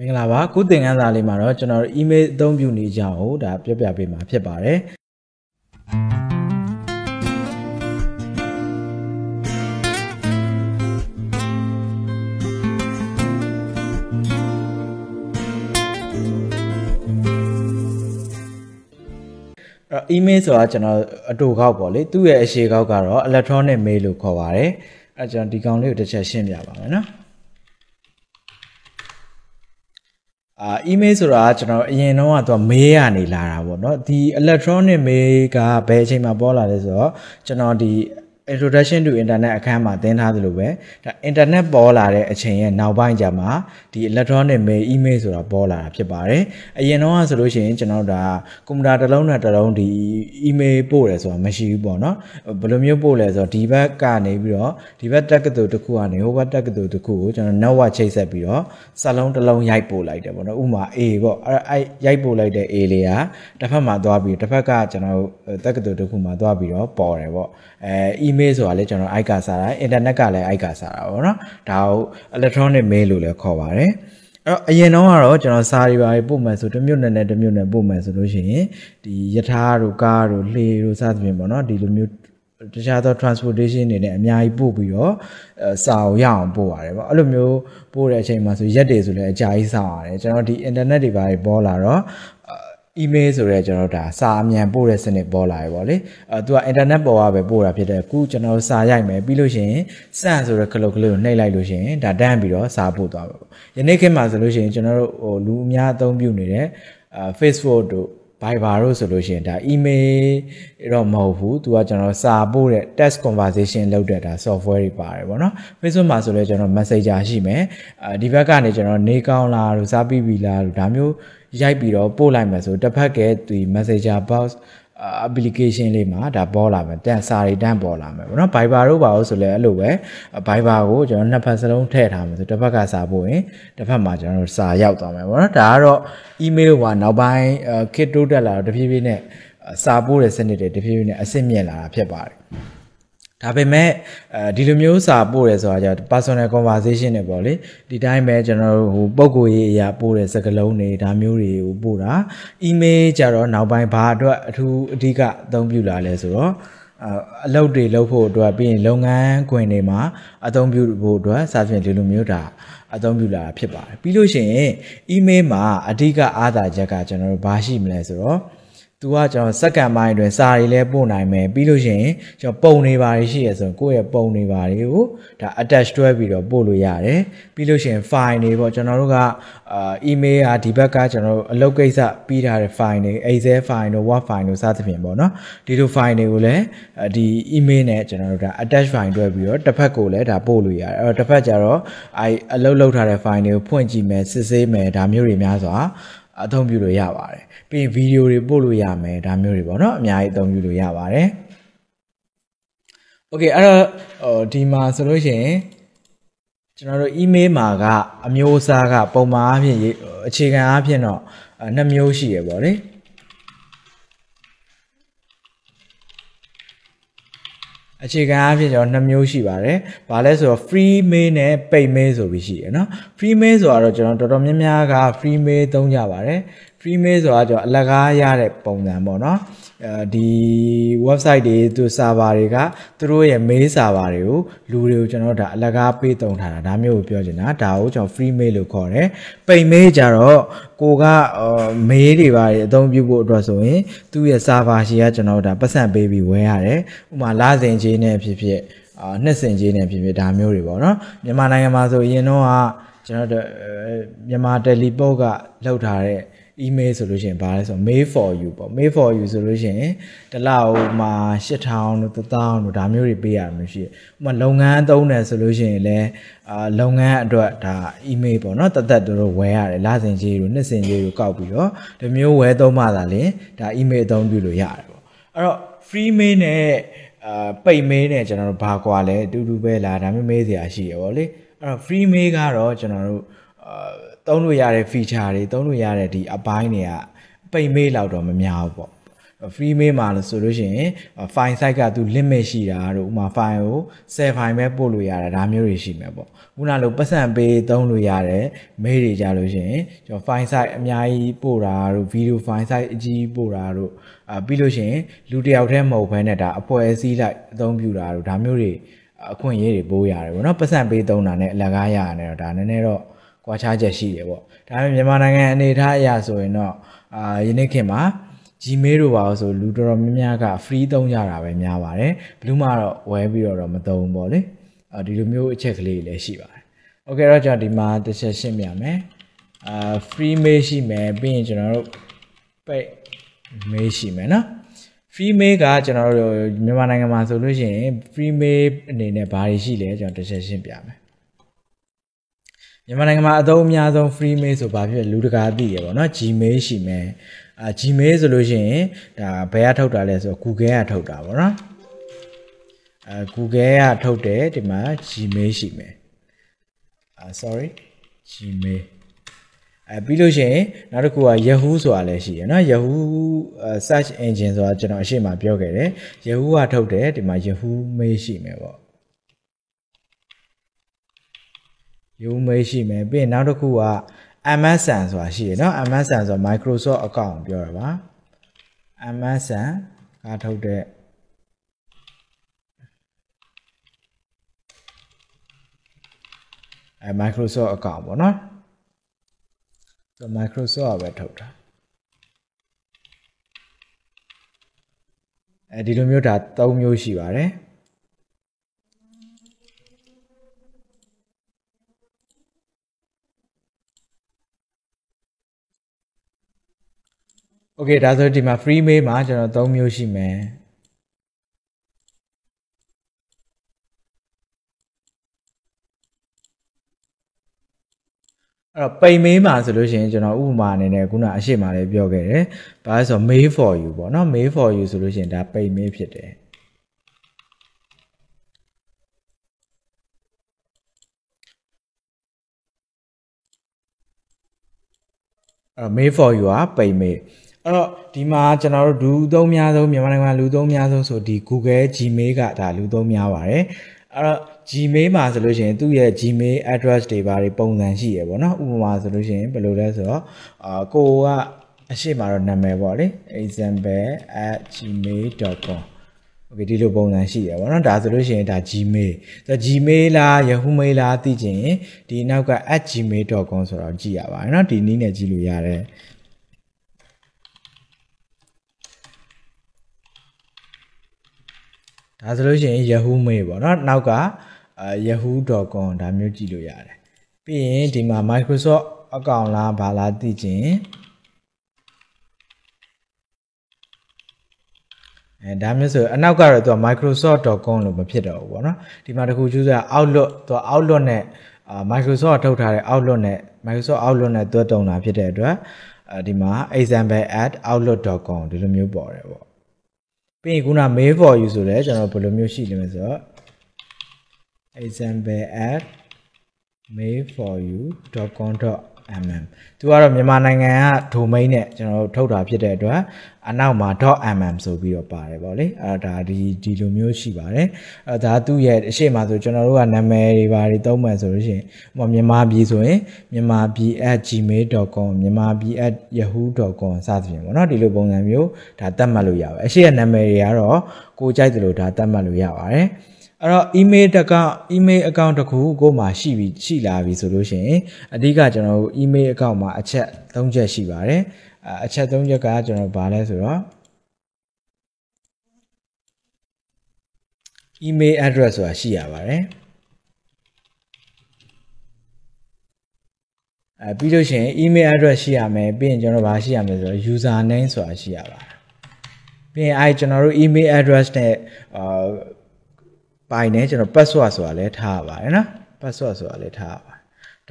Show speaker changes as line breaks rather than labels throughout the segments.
မင်္ဂလာပါခုသင်ခန်းစာလေးမှာတော့ကျွန်တော်တို့ email အသုံးပြုနေကြအောင်ဒါပြောပြပေးမှာဖြစ်ပါတယ်အဲ့ email ဆိုတာကျွန်တော်အတူခေါက်ပေါ့လေသူ့ရဲ့အရှိခေါက်ကတော့ electronic mail လို့ခေါ်ပါတယ်အဲ့ကျွန်တော်ဒီကောင်လေးကိုတစ်ချက်ရှင်းပြပါမယ်နော်အာ email ဆိုတာကျွန်တော်အရင်တော့ကသူက mail ကနေလာတာပေါ့เนาะဒီ electronic mail ကဘယ်အချိန်မှာပေါ်လာလဲဆိုတော့ကျွန်တော်ဒီ introduction to internet အခန်းမှာသင်ထားသလိုပဲဒါ internet ပေါ်လာတဲ့အချိန်ရဲ့နောက်ပိုင်းကျမှဒီ electronic mail email ဆိုတာပေါ်လာတာဖြစ်ပါတယ်အရင်တော့ဆိုလို့ရှိရင်ကျွန်တော်တို့ဒါကွန်ပျူတာတစ်လုံးနဲ့တစ်လုံးဒီ email ပို့တယ်ဆိုတာမရှိဘူးပေါ့နော်ဘယ်လိုမျိုးပို့လဲဆိုတော့ဒီဘက်ကနေပြီးတော့ဒီဘက် တက်ကတူတစ်ခုကနေဟိုဘက်တက်ကတူတစ်ခုကိုကျွန်တော် network ချိတ်ဆက်ပြီးတော့စက်လုံးတစ်လုံးရိုက်ပို့လိုက်တယ်ပေါ့နော်ဥပမာ A ပေါ့အဲ့အဲ့ရိုက်ပို့လိုက်တဲ့ A လေးကတစ်ဖက်မှာသွားပြီးတစ်ဖက်ကကျွန်တော်တက်ကတူတစ်ခုမှာသွားပြီးတော့ပေါ်တယ်ပေါ့အဲ email ဆိုတာလည်းကျွန်တော် i ကစားတာအင်တာနက်ကလည်း i ကစားတာပေါ့နော်ဒါကို electronic mail လို့လည်းခေါ်ပါတယ်အဲ့တော့အရင်တော့ကတော့ကျွန်တော်စာတွေပါပို့မှန်ဆိုတစ်မျိုးနဲ့နဲ့တစ်မျိုးနဲ့ပို့မှန်ဆိုလို့ရှိရင်ဒီယထာတို့ကားတို့လှေတို့စသဖြင့်ပေါ့နော်ဒီလိုမျိုးတခြားသော transportation တွေနဲ့အများကြီးပို့ပြီးတော့စာကိုရအောင်ပို့ရတယ်ပေါ့အဲ့လိုမျိုးပို့တဲ့အချိန်မှာဆိုရက်တွေဆိုလည်းအကြာကြီးစောင့်ရတယ်ကျွန်တော်ဒီ internet တွေပါပေါ်လာတော့ email ဆိုရဲကျွန်တော်ဒါစာအမြန်ပို့တဲ့စနစ်ပေါ်လာရေပေါ့လေအဲသူက internet ပေါ်ကပဲပို့တာဖြစ်တဲ့အခုကျွန်တော်စာရိုက်မယ်ပြီးလို့ရှိရင် send ဆိုတဲ့ကလုတ်ကလေးကိုနှိပ်လိုက်လို့ရှိရင်ဒါတန်းပြီးတော့စာပို့သွားပါပေါ့ယနေ့ခေတ်မှာဆိုလို့ရှိရင်ကျွန်တော်တို့ဟိုလူအများအသုံးပြုနေတဲ့အဲ Facebook တို့ Viber တို့ဆိုလို့ရှိရင်ဒါ email တော့မဟုတ်ဘူး။ तू ကကျွန်တော်စာပို့တဲ့ text conversation လုပ်တဲ့ဒါ software တွေပါတယ်ပေါ့နော်။ Facebook မှာဆိုလဲကျွန်တော် Messenger ရှိမယ်။အဲဒီဘက်ကနေကျွန်တော်နေကောင်းလားလို့စာပြီးပြီလားလို့ဒါမျိုးရိုက်ပြီးတော့ပို့လိုက်မယ်ဆိုတစ်ဖက်ကဒီ messenger box application လေးမှာဒါပေါ်လာမယ်တန်စာတွေတန်ပေါ်လာမယ်ဗောနော် Viber တို့ပါလို့ဆိုလဲအဲ့လိုပဲ Viber ကိုကျွန်တော်နှစ်ဖက်စလုံးထည့်ထားမယ်ဆိုတစ်ဖက်ကစာပို့ရင်တစ်ဖက်မှာကျွန်တော်စာရောက်သွားမယ်ဗောနော်ဒါကတော့ email ကနောက်ပိုင်းခစ်တိုးတက်လာတော့တဖြည်းဖြည်းနဲ့စာပို့တဲ့စနစ်တွေတဖြည်းဖြည်းနဲ့အဆင့်မြင့်လာတာဖြစ်ပါတယ်ဒါပေမဲ့အဲဒီလိုမျိုးစာပို့ရဲဆိုတာကြာ personal conversation တွေပေါ့လေဒီတိုင်းပဲကျွန်တော်တို့ဟိုပုံကိုရေးအရာပို့တဲ့စကားလုံးတွေဒါမျိုးတွေကိုပို့တာ email ကြတော့နောက်ပိုင်းဘာအတွက်အထူးအဓိကအသုံးပြုလာလဲဆိုတော့အလုပ်တွေလုပ်ဖို့အတွက်ပြီးရင်လုပ်ငန်းခွင်တွေမှာအသုံးပြုဖို့အတွက်စာဖြင့်ဒီလိုမျိုးဒါအသုံးပြုလာဖြစ်ပါတယ်ပြီးလို့ရှိရင် email မှာအဓိကအားသာချက်ကကျွန်တော်တို့ဘာရှိမလဲဆိုတော့သူကကျွန်တော်စက္ကန့်ပိုင်းတွင်စာတွေလည်းပို့နိုင်မယ်ပြီးလို့ရှိရင်ကျွန်တော်ပုံတွေပါရှိရဆိုကိုယ့်ရဲ့ပုံတွေပါတွေကိုဒါ attach တွဲပြီးတော့ပို့လို့ရတယ်ပြီးလို့ရှိရင် file တွေပေါ့ကျွန်တော်တို့ကအာ email ဟာဒီဘက်ကကျွန်တော်တို့အလုပ်ကိစ္စပြီးထားတဲ့ file တွေ excel file တို့ word file တို့စသဖြင့်ပေါ့နော်ဒီလို file တွေကိုလည်းဒီ email နဲ့ကျွန်တော်တို့ဒါ attach file တွဲပြီးတော့တစ်ဖက်ကိုလည်းဒါပို့လို့ရတယ်အဲ့တော့တစ်ဖက်ကျတော့အဲအလုပ်လုပ်ထားတဲ့ file တွေကိုဖွင့်ကြည့်မယ်စစ်ဆေးမယ်ဒါမျိုးတွေများစွာအသုံးပြုလို့ရပါတယ်ပြီးရင်ဗီဒီယိုတွေပို့လို့ရမယ်ဒါမျိုးတွေပေါ့နော်အများကြီးအသုံးပြုလို့ရပါတယ်โอเคအဲ့တော့ဟိုဒီမှာဆိုလို့ရှိရင်ကျွန်တော်တို့ email မှာကအမျိုးအစားကပုံမှန်အားဖြင့်အခြေခံအားဖြင့်တော့နှစ်မျိုးရှိရယ်ပေါ့လေအခြေခံအဖြစ်ကျွန်တော်2မျိုးရှိပါတယ်။ဘာလဲဆိုတော့ free mail နဲ့ paid mail ဆိုပြီးရှိတယ်နော်။ free mail ဆိုတော့ကျွန်တော်တော်တော်များများက free mail သုံးကြပါတယ်။ free mail ဆိုတာကျွန်တော်အလကားရတဲ့ပုံစံပေါ့နော်အဲဒီ website တွေသူ server တွေကသူတို့ရဲ့ mail server တွေကိုလူတွေကိုကျွန်တော်ဒါအလကားပေးတုံထားတာဒါမျိုးကိုပြောချင်တာဒါကိုကျွန်တော် free mail လို့ခေါ်တယ်ပိတ် mail ကြတော့ကိုက mail တွေပါတယ်အသုံးပြုဖို့အတွက်ဆိုရင်သူ့ရဲ့ server ရှီကကျွန်တော်ဒါပတ်စံပေးပြီးဝယ်ရတယ်ဥပမာလာစဉ်ချင်းနဲ့ဖြစ်ဖြစ်အာနှစ်စင်ချင်းနဲ့ဖြစ်ဖြစ်ဒါမျိုးတွေပေါ့နော်မြန်မာနိုင်ငံမှာဆိုရင်တော့ကျွန်တော်တို့မြန်မာတယ်လီပေါ့ကလောက်ထားတဲ့ email ဆိုလို့ရှိရင်ဘာလဲဆိုတော့ mail for you ပေါ့ mail for you ဆိုလို့ရှိရင်တစ်လောက်မှာ8000တို့1000တို့ဒါမျိုးတွေပေးရမှာရှိတယ်။ဥပမာလုပ်ငန်းအသုံးတယ်ဆိုလို့ရှိရင်လည်းအာလုပ်ငန်းအတွက်ဒါ email ပေါ့နော်တသက်တို့ဝယ်ရတယ်လစဉ်ကြီးတို့နှစ်စဉ်ကြီးတို့ကောက်ပြီးတော့ဒီမျိုးဝယ်သုံးမှသာလေဒါ email အသုံးပြုလို့ရတယ်ပေါ့။အဲ့တော့ free mail နဲ့အာပိတ် mail နဲ့ကျွန်တော်တို့ဘာကွာလဲအတူတူပဲလားဒါမျိုး mail စရာရှိရပေါ့လေ။အဲ့တော့ free mail ကတော့ကျွန်တော်တို့အာသုံးလို့ရတဲ့ feature တွေသုံးလို့ရတဲ့ဒီအပိုင်းတွေကပိတ်မေးလောက်တော့မများဘူးပေါ့ free mail မှာလို့ဆိုလို့ရှိရင် file size ကသူ limit ရှိတာတို့ဥမာ file ကို10 file ပဲပို့လို့ရတာဒါမျိုးတွေရှိမှာပေါ့ခုနလိုပတ်စံပေးသုံးလို့ရတဲ့ mail တွေကြလို့ရှိရင်ကျွန်တော် file size အများကြီးပို့တာတို့ video file size အကြီးပို့တာတို့အပြီးလို့ရှိရင်လူတစ်ယောက်တည်းမဟုတ်ဘဲနဲ့ဒါအဖွဲ့အစည်းလိုက်အသုံးပြုတာတို့ဒါမျိုးတွေအခွင့်အရေးတွေပို့ရတယ်ပေါ့နော်ပတ်စံပေးသုံးတာနဲ့အလကားရရတယ်တော့ဒါနည်းနည်းတော့ကွာခြားချက်ရှိတယ်ပေါ့ဒါပေမဲ့မြန်မာနိုင်ငံအနေအထားအရဆိုရင်တော့အာယနေ့ခင်မှာ Gmail တို့ပါဆိုလူတော်တော်များများက free သုံးကြတာပဲများပါတယ်ဘလူးမှာတော့ဝယ်ပြီးတော့တော့မသုံးပေါ့လေအဲဒီလိုမျိုးအချက်ကလေးလည်းရှိပါတယ်โอเคတော့ကျွန်တော်ဒီမှာတစ်ချက်ရှင်းပြမယ်အာ free mail ရှိမယ်ပြီးရင်ကျွန်တော်တို့ paid mail ရှိမယ်နော် free mail ကကျွန်တော်တို့မြန်မာနိုင်ငံမှာဆိုလို့ရှိရင် free mail အနေနဲ့ဘာတွေရှိလဲကျွန်တော်တစ်ချက်ရှင်းပြမယ်မြန်မာနိုင်ငံမှာအသုံးအများဆုံး free mail ဆိုဘာဖြစ်လူတကာသိရပါတော့နော် Gmail ရှိမယ်အာ Gmail ဆိုလို့ရှိရင်ဒါဘယ်ကထုတ်တာလဲဆိုတော့ Google ကထုတ်တာပေါ့နော်အဲ Google ကထုတ်တယ်ဒီမှာ Gmail ရှိမယ်အာ sorry Gmail အဲပြီးလို့ရှိရင်နောက်တစ်ခုက Yahoo ဆိုတာလည်းရှိရနော် Yahoo search engine ဆိုတာကျွန်တော်အရှိမပြောခဲ့တယ် Yahoo ကထုတ်တယ်ဒီမှာ Yahoo mail ရှိမယ်ပေါ့ယူမေးရှိမယ်ပြီးရင်နောက်တစ်ခုက MSN ဆိုတာရှိရနော် MSN ဆိုတာ Microsoft account ပြောတာပါ MSN ကထုတ်တဲ့အဲ Microsoft account ပေါ့နော်ဆို Microsoft ကပဲထုတ်တာအဲဒီလိုမျိုးဒါ၃မျိုးရှိပါတယ်โอเคဒါဆိုဒီမှာ free mail မှာကျွန်တော်၃မျိုးရှိမယ်အဲ့တော့ပိန်မေးမှာဆိုလို့ရှိရင်ကျွန်တော်ဥပမာအနေနဲ့ခုနအရှိမလေးပြောခဲ့တယ်။ဘာလဲဆိုတော့ mail for you ပေါ့နော် mail for you ဆိုလို့ရှိရင်ဒါပိန်မေးဖြစ်တယ်။အဲ့တော့ mail for you ကပိန်မေးအဲ့တော့ဒီမှာကျွန်တော်တို့လူသုံးများဆုံးမြန်မာနိုင်ငံလူသုံးများဆုံးဆိုဒီ Google Gmail ကဒါလူသုံးများပါတယ်အဲ့တော့ Gmail မှာဆိုလို့ရှိရင်သူ့ရဲ့ Gmail address တွေပါတွေပုံစံရှိရပေါ့နော်ဥပမာဆိုလို့ရှိရင်ဘယ်လိုလဲဆိုတော့အာကိုကအရှိမတော့နာမည်ပေါ့လေ example@gmail.com โอเคဒီလိုပုံစံရှိရပါတော့ဒါဆိုလို့ရှိရင်ဒါ Gmail ဒါ Gmail လား Yahoo Mail လားသိချင်ရင်ဒီနောက်က @gmail.com ဆိုတော့ကြည့်ရပါတယ်เนาะဒီနည်းနဲ့ကြည့်လို့ရတယ်ဒါဆိုလို့ရှိရင် Yahoo Mail ပေါ့နော် နောက်က yahoo.com ဒါမျိုးကြည့်လို့ရတယ်ပြီးရင်ဒီမှာ Microsoft အကောင့်လားဘာလားသိချင်အဲဒါမျိုးဆိုအနောက်ကတော့သူက microsoft.com လို့မဖြစ်တော့ဘူးပေါ့နော်ဒီမှာတခုကျူးစရာ outlook သူက outlook နဲ့ microsoft ကထုတ်ထားတဲ့ outlook နဲ့ microsoft outlook နဲ့သွဲတုံတာဖြစ်တဲ့အတွက်ဒီမှာ example@outlook.com ဒီလိုမျိုးပေါ်တယ်ပေါ့ပြီးရင်ခုန mail for you ဆိုလဲကျွန်တော်ဘယ်လိုမျိုးရှိလဲဆိုတော့ example@ mail for you.com. .mm သူကတော့မြန်မာနိုင်ငံက domain နဲ့ကျွန်တော်ထုတ်တာ ဖြစ်တဲ့အတွက်အနောက်မှာ .mm ဆိုပြီးတော့ပါတယ်ပေါ့လေအဲဒါဒီဒီလိုမျိုးရှိပါတယ်အဲဒါသူ့ရဲ့အရှိမဆိုကျွန်တော်တို့ကနာမည်တွေဘာတွေသုံးမှဆိုလို့ရှိရင်ဟိုမြန်မာပြည်ဆိုရင်မြန်မာပြည် @gmail.com မြန်မာပြည် @yahoo.com စသဖြင့်ပေါ့နော်ဒီလိုပုံစံမျိုးဒါသတ်မှတ်လို့ရပါတယ်အရှိရဲ့နာမည်တွေကတော့ကိုကြိုက်တယ်လို့ဒါသတ်မှတ်လို့ရပါတယ်အဲ့တော့ email တက email account တခုကိုမှရှိပြီရှိလာပြီဆိုလို့ရှိရင်အဓိကကျွန်တော်တို့ email account မှာ အချက်၃ချက်ရှိပါတယ်အချက်၃ချက်ကကျွန်တော်ဗာလဲဆိုတော့ email address ဆိုတာရှိရပါတယ်အဲပြီးလို့ရှိရင် email address ရှိရမယ်ပြီးရင်ကျွန်တော်ဗာရှိရမယ်ဆိုတော့ user name ဆိုတာရှိရပါတယ်ပြီးရင်အဲကျွန်တော်တို့ email address နဲ့အာပိုင်းနဲ့ကျွန်တော် password ဆိုတာလည်းထားရပါတယ်နော် password ဆိုတာလည်းထားရပါတယ်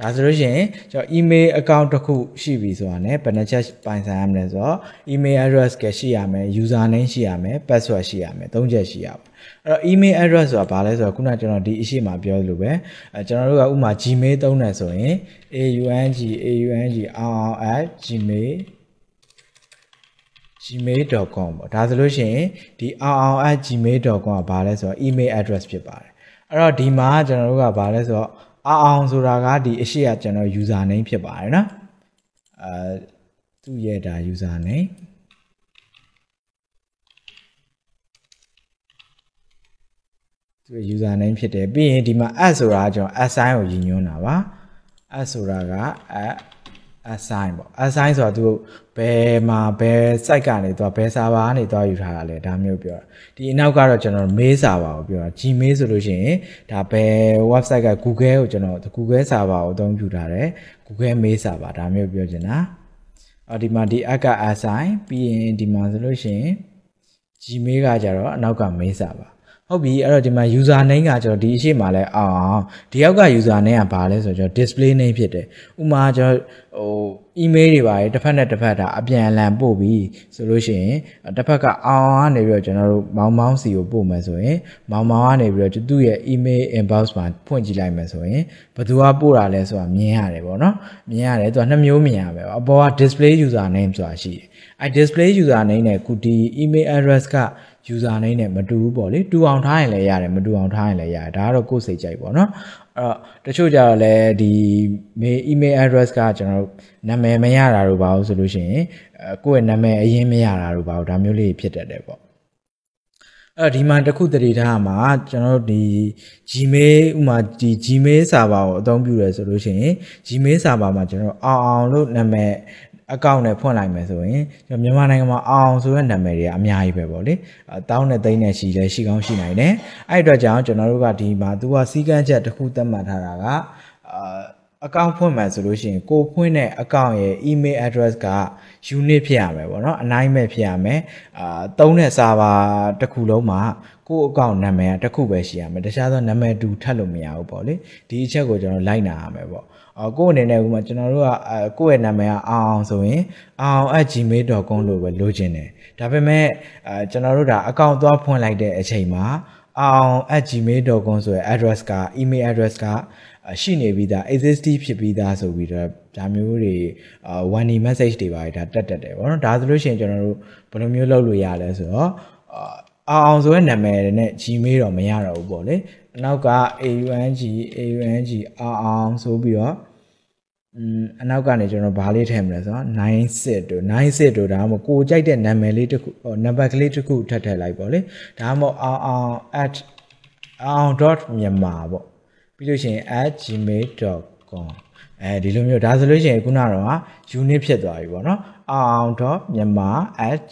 ဒါဆိုလို့ရှိရင်ကျွန်တော် email account တစ်ခုရှိပြီဆိုတာနဲ့ဘယ်နှချက်ပိုင်ဆိုင်ရမလဲဆိုတော့ email address ကရှိရမယ် user name ရှိရမယ် password ရှိရမယ်သုံးချက်ရှိရပါအဲ့တော့ email address ဆိုတာဘာလဲဆိုတော့ခုနကျွန်တော်ဒီအရှိမပြောသလိုပဲအဲကျွန်တော်တို့ကဥမာ gmail သုံးတယ်ဆိုရင် aung aung r r gmail gmail.com ပေါ့ဒါဆိုလို့ရှိရင်ဒီ aon@gmail.com ကဘာလဲဆိုတော့ email address ဖြစ်ပါတယ်အဲ့တော့ဒီမှာကျွန်တော်တို့ကဘာလဲဆိုတော့ aon ဆိုတာကဒီအရှိကကျွန်တော် user name ဖြစ်ပါတယ်နော်အဲသူ့ရဲ့ဒါ user name သူ user name ဖြစ်တယ်ပြီးရင်ဒီမှာ app ဆိုတာကျွန်တော် assign ကိုရည်ညွှန်းတာပါ app ဆိုတာက app assign ပေါ့ assign ဆိုတာသူဘယ်မှာဘယ် site ကနေသူဘယ် server ကနေသူယူထားတာလဲဒါမျိုးပြောတာဒီအနောက်ကတော့ကျွန်တော် mail server ကိုပြောတာ gmail ဆိုလို့ရှိရင်ဒါဘယ် website က google ကိုကျွန်တော် google server ကိုအသုံးပြုထားတယ် google mail server ဒါမျိုးပြောချင်တာအော်ဒီမှာဒီ app က assign ပြီးရင်ဒီမှာဆိုလို့ရှိရင် gmail ကကြတော့အနောက်က mail server ဟုတ်ပြီအဲ့တော့ဒီမှာ user name ကကျွန်တော်ဒီအရှိမှလဲအောင်ဒီယောက်က user name ကဘာလဲဆိုတော့ display name ဖြစ်တယ်ဥမာကျွန်တော်ဟို email တွေပါတယ်တစ်ဖက်နဲ့တစ်ဖက်ဒါအပြန်အလှန်ပို့ပြီးဆိုလို့ရှိရင်တစ်ဖက်ကအောင်ကနေပြီးတော့ကျွန်တော်တို့မောင်မောင်စီကိုပို့မယ်ဆိုရင်မောင်မောင်ကနေပြီးတော့သူ့ရဲ့ email inbox မှာဖွင့်ကြည့်လိုက်မယ်ဆိုရင်ဘသူကပို့တာလဲဆိုတာမြင်ရတယ်ပေါ့နော်မြင်ရတယ်သူကနှစ်မျိုးမြင်ရပဲအပေါ်က display user name ဆိုတာရှိတယ်အဲ display user name နဲ့ခုဒီ email address က user name နဲ့မတူဘူးပေါ့လေတူအောင်ထားရင်လည်းရတယ်မတူအောင်ထားရင်လည်းရတယ်ဒါကတော့ကိုယ်စိတ်ကြိုက်ပေါ့နော်အဲ့တော့တချို့ကြတော့လည်းဒီ mail email address ကကျွန်တော်နာမည်မရတာတို့ပါဘူးဆိုလို့ရှိရင်ကိုယ့်ရဲ့နာမည်အရင်မရတာတို့ပါဘူးဒါမျိုးလေးဖြစ်တတ်တယ်ပေါ့အဲ့ဒီမှာတခုတရေထားမှာကျွန်တော်ဒီ Gmail ဥမာဒီ Gmail ဆာဗာကိုအသုံးပြုရဲဆိုလို့ရှိရင် Gmail ဆာဗာမှာကျွန်တော်အောင်အောင်လို့နာမည်အကောင့်နဲ့ဖွင့်လိုက်မယ်ဆိုရင်ကျွန်တော်မြန်မာနိုင်ငံမှာအောင်ဆိုတဲ့နာမည်တွေကအများကြီးပဲပေါ့လေတောင်းနဲ့သိန်းနဲ့ရှိလဲရှိကောင်းရှိနိုင်တယ်အဲ့အတွက်ကြောင့်ကျွန်တော်တို့ကဒီမှာသူကစီကန်းချက်တစ်ခုသတ်မှတ်ထားတာကအာအကောင့်ဖွင့်မယ်ဆိုလို့ရှိရင်ကိုဖွင့်တဲ့အကောင့်ရဲ့ email address က unit ဖြစ်ရမယ်ပေါ့နော်အနိုင်မဲ့ဖြစ်ရမယ်အာသုံးတဲ့ server တစ်ခုလုံးမှာကိုအကောင့်နာမည်ကတစ်ခုပဲရှိရမယ်တခြားသောနာမည်တူထပ်လို့မရဘူးပေါ့လေဒီအချက်ကိုကျွန်တော်လိုက်နာရမယ်ပေါ့အော်ကိုအနေနဲ့ဥမာကျွန်တော်တို့ကကိုယ့်ရဲ့နာမည်ကအောင်အောင်ဆိုရင်အောင် @gmail.com လို့ပဲလိုချင်တယ်ဒါပေမဲ့ကျွန်တော်တို့ဒါအကောင့်သွားဖွင့်လိုက်တဲ့အချိန်မှာ aung@gmail.com ဆိုရယ် address က email address ကရှိနေပြီးသား exist ဖြစ်ပြီးသားဆိုပြီးတော့ဒါမျိုးတွေ one day message တွေပါဒါတက်တက်တယ်ဗောနော်ဒါဆိုလို့ရှိရင်ကျွန်တော်တို့ဘယ်လိုမျိုးလုပ်လို့ရလဲဆိုတော့အာအောင်ဆိုတဲ့နာမည်နဲ့ gmail တော့မရတော့ဘူးပေါ့လေနောက်က aung aung အာအောင်ဆိုပြီးတော့အနောက်ကနေကျွန်တော်ဘာလေးထည့်မလဲဆိုတော့96တို့96တို့ဒါမှမဟုတ်ကိုကြိုက်တဲ့နာမည်လေးတစ်ခုနံပါတ်ကလေးတစ်ခုထပ်ထည့်လိုက်ပေါ့လေဒါမှမဟုတ်အောင်အောင် at အောင် dot မြန်မာပေါ့ပြီးလို့ရှိရင် @gmail.com အဲဒီလိုမျိုးဒါဆိုလို့ရှိရင်ခုနကတော့ unit ဖြစ်သွားပြီပေါ့နော်အောင် dot မြန်မာ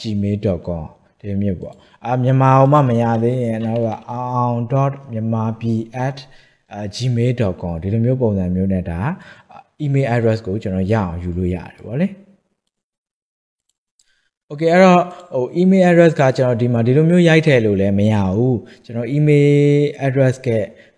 @gmail.com ဒီလိုမျိုးပေါ့အာမြန်မာအောင်မမရသေးရင်တော့အောင် dot မြန်မာ b@ gmail.com ဒီလိုမျိုးပုံစံမျိုးနဲ့ဒါ email address ကိုကျွန်တော်ရအောင်ယူလို့ရတယ်ပေါ့လေ။ Okay အဲ့တော့ဟို email address ကကျွန်တော်ဒီမှာဒီလိုမျိုး ရိုက်ထည့်လို့လည်းမရဘူး။ကျွန်တော် email address က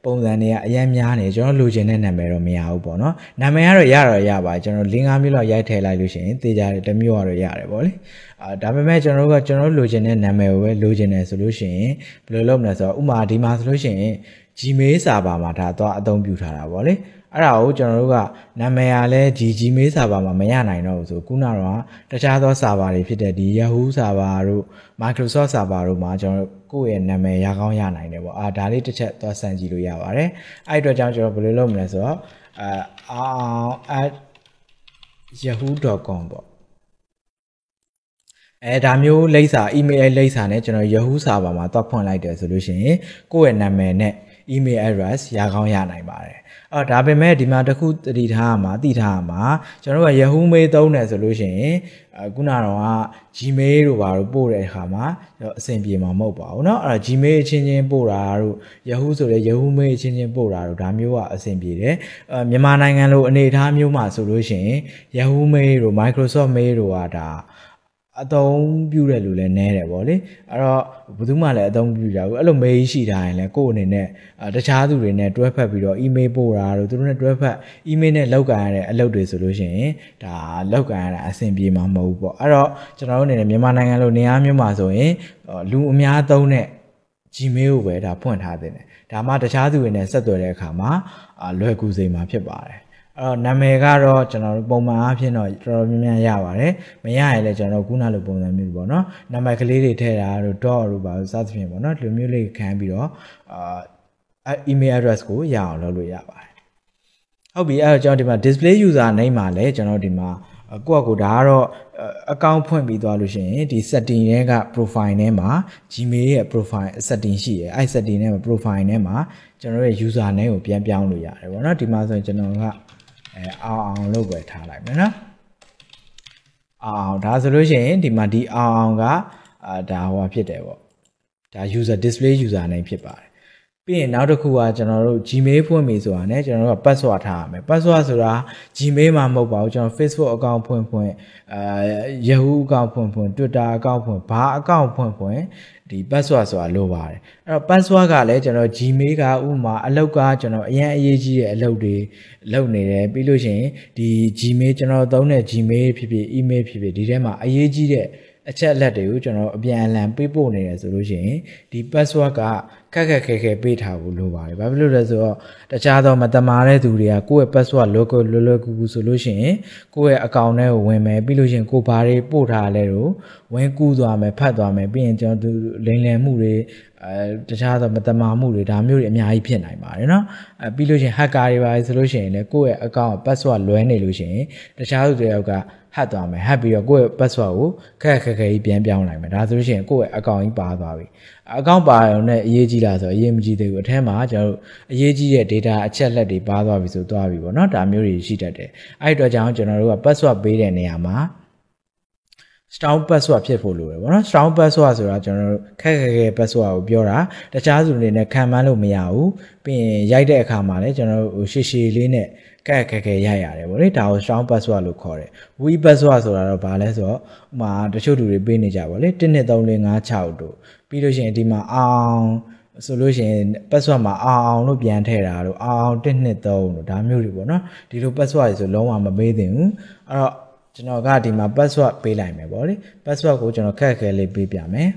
ပုံစံတွေကအများများနေကျွန်တော်လိုချင်တဲ့နာမည်တော့မရဘူးပေါ့နော်။နာမည်ကတော့ရတော့ရပါကျွန်တော်၄-၅မျိုးလောက်ရိုက်ထည့်လိုက်လို့ရှိရင်သေချာတယ်တစ်မျိုးကတော့ရတယ်ပေါ့လေ။အာဒါပေမဲ့ကျွန်တော်တို့ကကျွန်တော်လိုချင်တဲ့နာမည်ကိုပဲလိုချင်တယ်ဆိုလို့ရှိရင်ဘယ်လိုလုပ်မလဲဆိုတော့ဥမာဒီမှာဆိုလို့ရှိရင် Gmail စာပါမှာဒါတော့အသုံးပြုထားတာပေါ့လေ။အဲ့ဒါကိုကျွန်တော်တို့ကနာမည်အားလဲ GG မေးစာပါမှာမရနိုင်တော့ဘူးဆိုခုနတော့တခြားသောစာပါတွေဖြစ်တဲ့ဒီ Yahoo စာပါတို့ Microsoft စာပါတို့မှာကျွန်တော်တို့ကိုယ့်ရဲ့နာမည်ရကောင်းရနိုင်တယ်ပေါ့အာဒါလေးတစ်ချက်သွားစမ်းကြည့်လို့ရပါတယ်အဲ့အတွက်ကြောင့်ကျွန်တော်ဘယ်လိုလုပ်မလဲဆိုတော့အာ @yahoo.com ပေါ့အဲဒါမျိုးလိပ်စာ email လိပ်စာနဲ့ကျွန်တော် Yahoo စာပါမှာတွက်ဖွင့်လိုက်တယ်ဆိုလို့ရှိရင်ကိုယ့်ရဲ့နာမည်နဲ့ email address ရကောင်းရနိုင်ပါတယ်အော်ဒါပေမဲ့ဒီမှာတစ်ခုတည်ထားရမှာတည်ထားရမှာကျွန်တော်တို့က Yahoo Mail သုံးတယ်ဆိုလို့ရှိရင်အခုနတော့က Gmail တို့ဘာလို့ပို့တဲ့အခါမှာအဆင်ပြေမှာမဟုတ်ပါဘူးเนาะအဲ့ဒါ Gmail အချင်းချင်းပို့တာတို့ Yahoo ဆိုတဲ့ Yahoo Mail အချင်းချင်းပို့တာတို့ဒါမျိုးကအဆင်ပြေတယ်အဲမြန်မာနိုင်ငံလိုအနေအထားမျိုးမှာဆိုလို့ရှိရင် Yahoo Mail တို့ Microsoft Mail တို့ကဒါအသုံးပြုတဲ့လူလည်းနည်းတယ်ဗောလေအဲ့တော့ဘယ်သူမှလည်းအသုံးပြုကြဘူးအဲ့လို mail ရှိထားရင်လည်းကိုယ့်အနေနဲ့တခြားသူတွေနဲ့တွဲဖက်ပြီးတော့ email ပို့တာတို့သူတို့နဲ့တွဲဖက် email နဲ့လောက်ကန်ရတဲ့အလုပ်တွေဆိုလို့ရှိရင်ဒါလောက်ကန်ရတာအဆင်ပြေမှာမဟုတ်ဘူးဗောအဲ့တော့ကျွန်တော်တို့အနေနဲ့မြန်မာနိုင်ငံလိုနေရာမျိုးမှာဆိုရင်လူအများသုံးတဲ့ Gmail ကိုပဲဒါဖွင့်ထားတဲ့တယ်ဒါမှတခြားသူတွေနဲ့ဆက်သွယ်တဲ့အခါမှာလွယ်ကူစေမှာဖြစ်ပါတယ်အဲ့တော့နာမည်ကတော့ကျွန်တော်တို့ပုံမှန်အားဖြင့်တော့တော်တော်များများရပါတယ်မရရင်လည်းကျွန်တော်ခုနလိုပုံစံမျိုးပေါ့နော်နာမည်ကလေးတွေထည့်တာတို့ dot တို့ပါစသဖြင့်ပေါ့နော်ဒီလိုမျိုးလေးခံပြီးတော့အာ email address ကိုရအောင်လုပ်လို့ရပါတယ်ဟုတ်ပြီအဲ့တော့ကျွန်တော်ဒီမှာ display user name မှာလည်းကျွန်တော်ဒီမှာကိုယ့်အကူဒါကတော့အကောင့်ဖွင့်ပြီးသွားလို့ရှိရင်ဒီ setting ရဲ့က profile ထဲမှာ Gmail ရဲ့ profile setting ရှိရဲ့အဲ့ setting ထဲမှာ profile ထဲမှာကျွန်တော်ရဲ့ user name ကိုပြန်ပြောင်းလို့ရတယ်ပေါ့နော်ဒီမှာဆိုရင်ကျွန်တော်ကအဲအောင်အောင်လို့ပဲထားလိုက်မယ်နော်အောင်ဒါဆိုလို့ရှိရင်ဒီမှာဒီအောင်အောင်ကအာဒါဟောဖြစ်တယ်ပေါ့ဒါ user display user name ဖြစ်ပါတယ်ပြီးရင်နောက်တစ်ခုကကျွန်တော်တို့ Gmail ဖွင့်ပြီဆိုတာ ਨੇ ကျွန်တော်တို့က password ထားရမယ် password ဆိုတာ Gmail မှာမဟုတ်ပါဘူးကျွန်တော် Facebook account ဖွင့်ဖွင့်အာ Yahoo account ဖွင့်ဖွင့် Twitter account ဖွင့်ဘာ account ဖွင့်ဖွင့်ဒီ password ဆိုတာလိုပါတယ်အဲ့တော့ password ကလည်းကျွန်တော် Gmail ကဥမာအလုပ်ကကျွန်တော်အရင်အရေးကြီးတဲ့အလုပ်တွေလုပ်နေတယ်ပြီးလို့ရှိရင်ဒီ Gmail ကျွန်တော်သုံးတဲ့ Gmail ဖြစ်ဖြစ် email ဖြစ်ဖြစ်ဒီထဲမှာအရေးကြီးတဲ့အချက်အလက်တွေကိုကျွန်တော်အပြန်အလှန်ပေးပို့နေရဆိုလို့ရှိရင်ဒီ password ကခက်ခက်ခဲခဲပေးထားဖို့လိုပါတယ်ဘာဖြစ်လို့လဲဆိုတော့တခြားသောမတမာတဲ့သူတွေကကိုယ့်ရဲ့ password လောလောလောလောကူကူဆိုလို့ရှိရင် ကိုယ့်ရဲ့ account ထဲကိုဝင်မယ်ပြီးလို့ရှိရင်ကိုဘာတွေပို့ထားလဲတော့ဝင်ကူးသွားမယ်ဖတ်သွားမယ်ပြီးရင်ကျွန်တော်သူလိမ်လည်မှုတွေအဲတခြားသောမတမာမှုတွေဒါမျိုးတွေအများကြီးဖြစ်နိုင်ပါတယ်เนาะအဲပြီးလို့ရှိရင် hacker တွေပါဆိုလို့ရှိရင်လည်းကိုယ့်ရဲ့ account password လွဲနေလို့ရှိရင်တခြားသူတွေရောက်ကဟတ်သွားမယ်ဟတ်ပြီးတော့ကိုယ့်ရဲ့ password ကိုခက်ခက်ခဲခဲကြီးပြန်ပြောင်းလိုက်မယ်ဒါဆိုလို့ရှိရင်ကိုယ့်ရဲ့ account ကြီးပါသွားပြီအကောင့်ပါရုံနဲ့အရေးကြီးလားဆိုတော့အရေးမကြီးသေးဘူးအထက်မှာကျွန်တော်တို့အရေးကြီးတဲ့ data အချက်လက်တွေပါသွားပြီဆိုသွားပြီပေါ့เนาะဒါမျိုးတွေရှိတတ်တယ်အဲ့အတွက်ကြောင့်ကျွန်တော်တို့က password ပေးတဲ့နေရာမှာ strong password ဖြစ်ဖို့လိုတယ်ဗောနော် strong password ဆိုတာကျွန်တော်တို့ခက်ခက်ခဲ password ကိုပြောတာတခြားသူတွေနဲ့ခံမှန်းလို့မရဘူးပြီးရင်ရိုက်တဲ့အခါမှာလည်းကျွန်တော်တို့ရှည်ရှည်လေးနဲ့ကဲကဲကဲရရတယ်ဗောလေဒါကို strong password လို့ခေါ်တယ် weak password ဆိုတာတော့ဘာလဲဆိုတော့ဥမာတချို့လူတွေပေးနေကြဗောလေ1 2 3 4 5 6တို့ပြီးလို့ရှိရင်ဒီမှာအောင်ဆိုလို့ရှိရင် password မှာအောင်အောင်လို့ပြန်ထည့်တာတို့အောင်1 2 3တို့ဒါမျိုးတွေဗောနော်ဒီလို password တွေဆိုလုံးဝမပေးသင့်ဘူးအဲ့တော့ကျွန်တော်ကဒီမှာ password ပေးလိုက်မယ်ဗောလေ password ကိုကျွန်တော်ခက်ခဲလေးပေးပြမယ်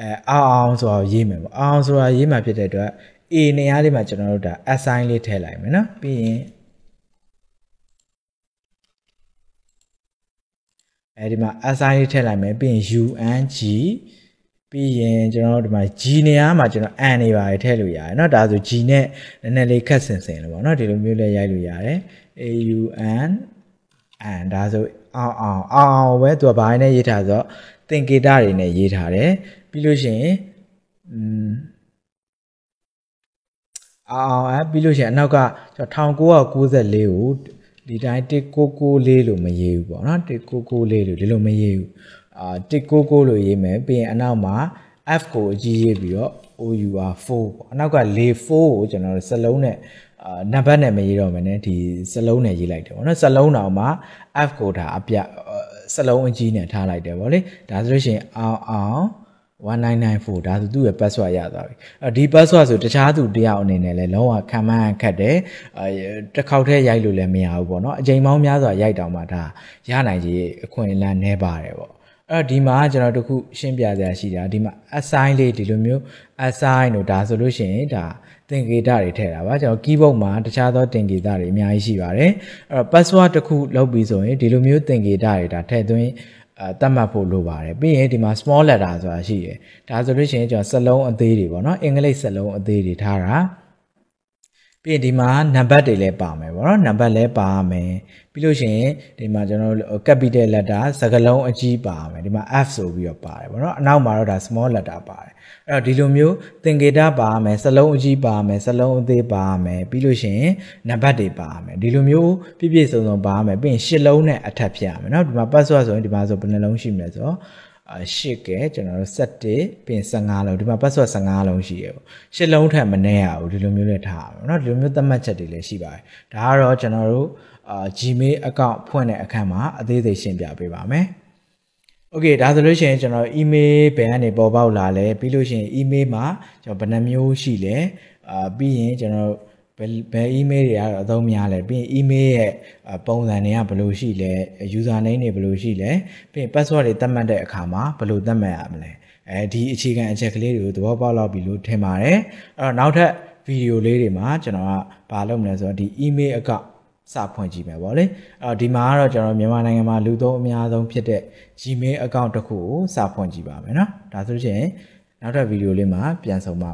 အဲအောင်အောင်ဆိုတော့ရေးမယ်ပေါ့အောင်ဆိုတာရေးမှာဖြစ်တဲ့အတွက် A နေရာလေးမှာကျွန်တော်တို့ဒါ assign လေးထည့်လိုက်မယ်နော်ပြီးရင်အဲဒီမှာ assign လေးထည့်လိုက်မယ်ပြီးရင် UNG ပြီးရင်ကျွန်တော်တို့ဒီမှာ G နေရာမှာကျွန်တော် an နေပါတယ်ထည့်လို့ရတယ်เนาะဒါဆို G နဲ့နည်းနည်းလေးခက်ဆင်ဆင်လို့ပေါ့เนาะဒီလိုမျိုးလေးရိုက်လို့ရတယ် AUN an ဒါဆိုအောင်အောင်အောင်အောင်ပဲသူကဘာနဲ့ရေးထားဆိုတော့သင်္ကေတတွေနဲ့ရေးထားတယ်ပြီးလို့ရှိရင်음အောင်အဲပြီးလို့ရှိရင်အနောက်ကကျွန်တော်1994ကိုဒီတိုင်း1994လို့မရေးဘူးပေါ့နော်1994လို့ဒီလိုမရေးဘူးအာ1996လို့ရေးမယ်ပြီးရင်အနောက်မှာ F ကိုအကြီးရေးပြီးတော့ OUR 4ပေါ့အနောက်ကလေ4ကိုကျွန်တော်စလုံးနဲ့အာနံပါတ်နဲ့မရေးတော့မယ်နဲ့ဒီစလုံးနဲ့ရေးလိုက်တယ်ပေါ့နော်စလုံးတောင်မှ F ကိုဒါအပြစလုံးအကြီးနဲ့ထားလိုက်တယ်ပေါ့လေဒါဆိုလို့ရှိရင်အောင်အောင်1994ဒါဆိုသူ့ရဲ့ password ရသွားပြီအဲဒီ password ဆိုတခြားသူတယောက်အနေနဲ့လည်းလုံးဝခံမှန်းခတ်တယ်အဲတစ်ခေါက်တည်းရိုက်လို့လည်းမရဘူးပေါ့နော်အချိန်ပေါင်းများစွာရိုက်တောင်မှဒါရနိုင်ကြီးအခွင့်အလမ်းနှဲပါတယ်ပေါ့အဲ့တော့ဒီမှာကျွန်တော်တို့ခုရှင်းပြစရာရှိတာဒီမှာ assign လေးဒီလိုမျိုး assign တို့ဒါဆိုလို့ရှိရင်ဒါသင်္ကေတတွေထည့်တာပါကျွန်တော် keyboard မှာတခြားသောသင်္ကေတတွေအများကြီးရှိပါတယ်အဲ့တော့ password တစ်ခုလုပ်ပြီးဆိုရင်ဒီလိုမျိုးသင်္ကေတတွေဒါထည့်သွင်းအဲတတ်မှတ်ဖို့လိုပါတယ်ပြီးရင်ဒီမှာ small letter ဆိုတာရှိတယ်ဒါဆိုလို့ရှိရင်ကျွန်တော်စလုံးအသေးတွေပေါ့နော်အင်္ဂလိပ်စလုံးအသေးတွေထားတာပြီးရင်ဒီမှာနံပါတ်တွေလည်းပါမယ်ပေါ့နော်နံပါတ်လည်းပါမယ်ပြီးလို့ရှိရင်ဒီမှာကျွန်တော်တို့ capital letter စကားလုံးအကြီးပါမယ်ဒီမှာ f ဆိုပြီးတော့ပါတယ်ပေါ့နော်အနောက်မှာတော့ဒါ small letter ပါတယ်အဲ့တော့ဒီလိုမျိုးသင်္ကေတပါမယ်စလုံးအကြီးပါမယ်စလုံးအသေးပါမယ်ပြီးလို့ရှိရင်နံပါတ်တွေပါမယ်ဒီလိုမျိုးပြည့်ပြည့်စုံစုံပါမယ်ပြီးရင်ရှစ်လုံးနဲ့အထက်ဖြစ်ရမယ်နော်ဒီမှာ password ဆိုရင်ဒီမှာဆိုဘယ်နှလုံးရှိမလဲဆိုတော့8ကကျွန်တော်တို့7ပင်15လုံးဒီမှာ password 15လုံးရှိရပေါ့8လုံးထပ်မနည်းရဘူးဒီလိုမျိုးနဲ့ထားရအောင်เนาะဒီလိုမျိုးသတ်မှတ်ချက်တွေလည်းရှိပါတယ်ဒါကတော့ကျွန်တော်တို့အာ Gmail account ဖွင့်တဲ့အခါမှာ အသေးစိတ်ရှင်းပြပေးပါမယ်โอเคဒါဆိုလို့ရှိရင်ကျွန်တော် email ဘယ်ကနေပေါ်ပေါက်လာလဲပြီးလို့ရှိရင် email မှာကျွန်တော်ဘယ်နှမျိုးရှိလဲအာပြီးရင်ကျွန်တော်ဘယ်ဘယ် email တွေကတော့အသုံးများလဲပြီးရင် email ရဲ့ပုံစံတွေကဘယ်လိုရှိလဲ user name တွေဘယ်လိုရှိလဲပြီးရင် password တွေသတ်မှတ်တဲ့အခါမှာဘယ်လိုသတ်မှတ်ရမလဲအဲဒီအခြေခံအချက်ကလေးတွေကိုသဘောပေါက်လောက်ပြီလို့ထင်ပါတယ်အဲ့တော့နောက်ထပ်ဗီဒီယိုလေးတွေမှာကျွန်တော်ကဘာလုပ်မလဲဆိုတော့ဒီ email account စဖွင့်ကြည့်မယ်ပေါ့လေအဲ့တော့ဒီမှာကတော့ကျွန်တော်မြန်မာနိုင်ငံမှာလူသုံးအများဆုံးဖြစ်တဲ့ Gmail account တစ်ခုကိုစဖွင့်ကြည့်ပါမယ်เนาะဒါဆိုလို့ရှိရင်နောက်ထပ်ဗီဒီယိုလေးမှာပြန်ဆုံပါ